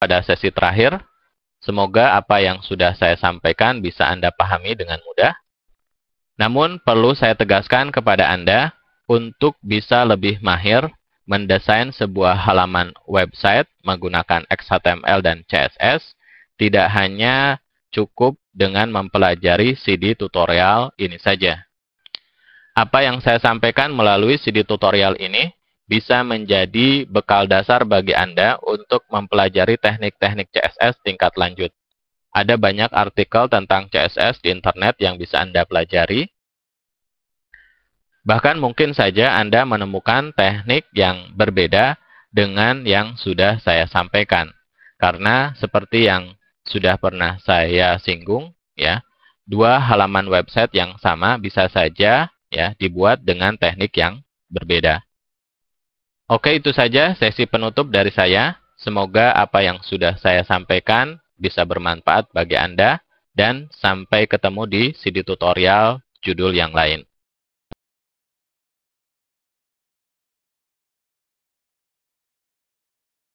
pada sesi terakhir. Semoga apa yang sudah saya sampaikan bisa Anda pahami dengan mudah. Namun perlu saya tegaskan kepada Anda untuk bisa lebih mahir mendesain sebuah halaman website menggunakan XHTML dan CSS tidak hanya cukup dengan mempelajari CD tutorial ini saja. Apa yang saya sampaikan melalui CD tutorial ini bisa menjadi bekal dasar bagi Anda untuk mempelajari teknik-teknik CSS tingkat lanjut. Ada banyak artikel tentang CSS di internet yang bisa Anda pelajari. Bahkan mungkin saja Anda menemukan teknik yang berbeda dengan yang sudah saya sampaikan. Karena seperti yang sudah pernah saya singgung, ya, dua halaman website yang sama bisa saja ya dibuat dengan teknik yang berbeda. Oke, itu saja sesi penutup dari saya. Semoga apa yang sudah saya sampaikan bisa bermanfaat bagi Anda dan sampai ketemu di CD tutorial judul yang lain.